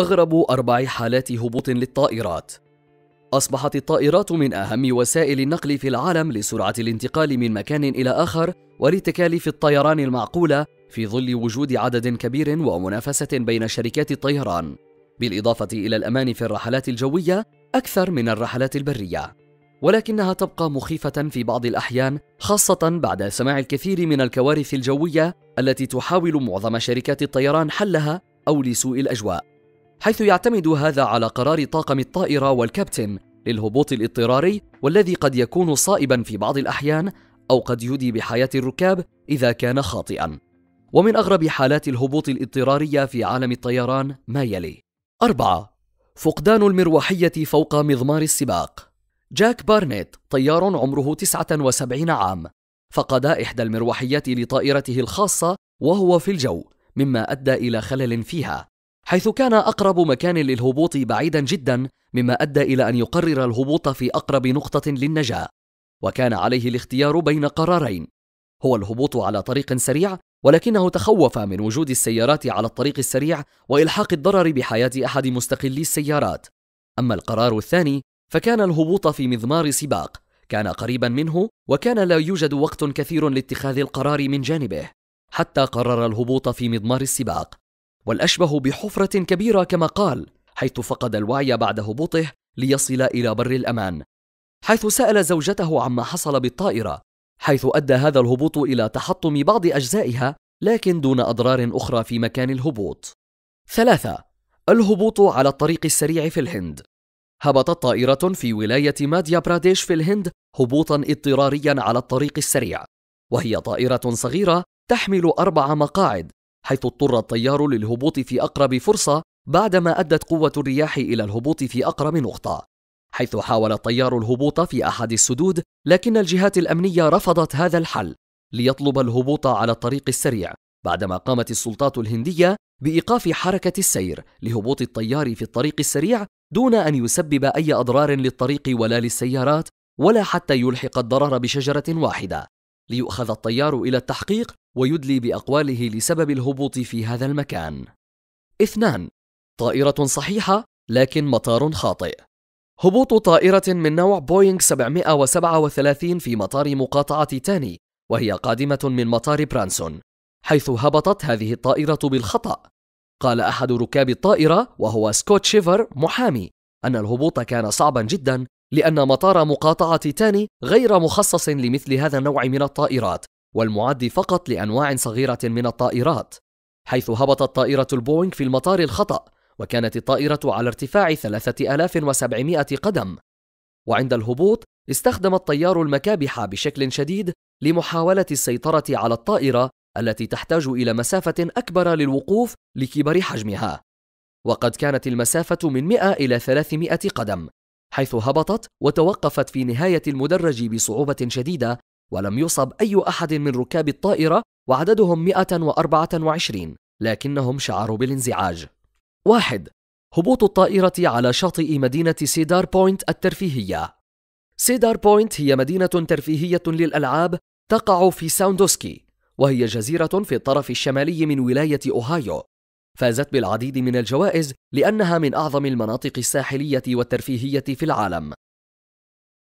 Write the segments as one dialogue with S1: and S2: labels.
S1: أغرب أربع حالات هبوط للطائرات أصبحت الطائرات من أهم وسائل النقل في العالم لسرعة الانتقال من مكان إلى آخر ولتكاليف الطيران المعقولة في ظل وجود عدد كبير ومنافسة بين شركات الطيران، بالإضافة إلى الأمان في الرحلات الجوية أكثر من الرحلات البرية. ولكنها تبقى مخيفة في بعض الأحيان خاصة بعد سماع الكثير من الكوارث الجوية التي تحاول معظم شركات الطيران حلها أو لسوء الأجواء. حيث يعتمد هذا على قرار طاقم الطائرة والكابتن للهبوط الاضطراري والذي قد يكون صائبا في بعض الأحيان أو قد يودي بحياة الركاب إذا كان خاطئا ومن أغرب حالات الهبوط الاضطرارية في عالم الطيران ما يلي أربعة فقدان المروحية فوق مضمار السباق جاك بارنيت طيار عمره 79 عام فقد إحدى المروحيات لطائرته الخاصة وهو في الجو مما أدى إلى خلل فيها حيث كان أقرب مكان للهبوط بعيدا جدا مما أدى إلى أن يقرر الهبوط في أقرب نقطة للنجاة وكان عليه الاختيار بين قرارين هو الهبوط على طريق سريع ولكنه تخوف من وجود السيارات على الطريق السريع والحاق الضرر بحياه احد مستقلي السيارات اما القرار الثاني فكان الهبوط في مضمار سباق كان قريبا منه وكان لا يوجد وقت كثير لاتخاذ القرار من جانبه حتى قرر الهبوط في مضمار السباق والأشبه بحفرة كبيرة كما قال حيث فقد الوعي بعد هبوطه ليصل إلى بر الأمان حيث سأل زوجته عما حصل بالطائرة حيث أدى هذا الهبوط إلى تحطم بعض أجزائها لكن دون أضرار أخرى في مكان الهبوط ثلاثة الهبوط على الطريق السريع في الهند هبطت طائرة في ولاية ماديا براديش في الهند هبوطا اضطراريا على الطريق السريع وهي طائرة صغيرة تحمل أربع مقاعد حيث اضطر الطيار للهبوط في أقرب فرصة بعدما أدت قوة الرياح إلى الهبوط في أقرب نقطة حيث حاول الطيار الهبوط في أحد السدود لكن الجهات الأمنية رفضت هذا الحل ليطلب الهبوط على الطريق السريع بعدما قامت السلطات الهندية بإيقاف حركة السير لهبوط الطيار في الطريق السريع دون أن يسبب أي أضرار للطريق ولا للسيارات ولا حتى يلحق الضرر بشجرة واحدة ليؤخذ الطيار إلى التحقيق ويدلي بأقواله لسبب الهبوط في هذا المكان. اثنان طائرة صحيحة لكن مطار خاطئ هبوط طائرة من نوع بوينغ 737 في مطار مقاطعة تاني وهي قادمة من مطار برانسون حيث هبطت هذه الطائرة بالخطأ قال أحد ركاب الطائرة وهو سكوت شيفر محامي أن الهبوط كان صعبا جدا لأن مطار مقاطعة تاني غير مخصص لمثل هذا النوع من الطائرات والمعد فقط لأنواع صغيرة من الطائرات حيث هبطت طائرة البوينغ في المطار الخطأ وكانت الطائرة على ارتفاع 3700 قدم وعند الهبوط استخدم الطيار المكابح بشكل شديد لمحاولة السيطرة على الطائرة التي تحتاج إلى مسافة أكبر للوقوف لكبر حجمها وقد كانت المسافة من 100 إلى 300 قدم حيث هبطت وتوقفت في نهاية المدرج بصعوبة شديدة ولم يصب أي أحد من ركاب الطائرة وعددهم 124 لكنهم شعروا بالانزعاج. واحد هبوط الطائرة على شاطئ مدينة سيدار بوينت الترفيهية. سيدار بوينت هي مدينة ترفيهية للألعاب تقع في ساوندوسكي، وهي جزيرة في الطرف الشمالي من ولاية أوهايو، فازت بالعديد من الجوائز لأنها من أعظم المناطق الساحلية والترفيهية في العالم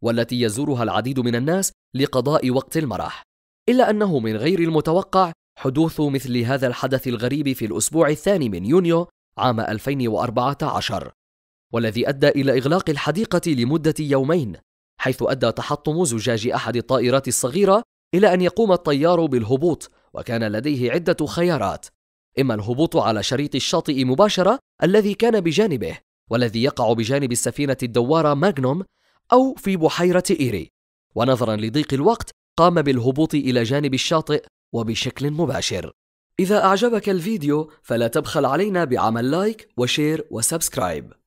S1: والتي يزورها العديد من الناس لقضاء وقت المرح إلا أنه من غير المتوقع حدوث مثل هذا الحدث الغريب في الأسبوع الثاني من يونيو عام 2014 والذي أدى إلى إغلاق الحديقة لمدة يومين حيث أدى تحطم زجاج أحد الطائرات الصغيرة إلى أن يقوم الطيار بالهبوط وكان لديه عدة خيارات إما الهبوط على شريط الشاطئ مباشرة الذي كان بجانبه والذي يقع بجانب السفينة الدوارة ماغنوم أو في بحيرة إيري ونظرا لضيق الوقت قام بالهبوط إلى جانب الشاطئ وبشكل مباشر إذا أعجبك الفيديو فلا تبخل علينا بعمل لايك وشير وسبسكرايب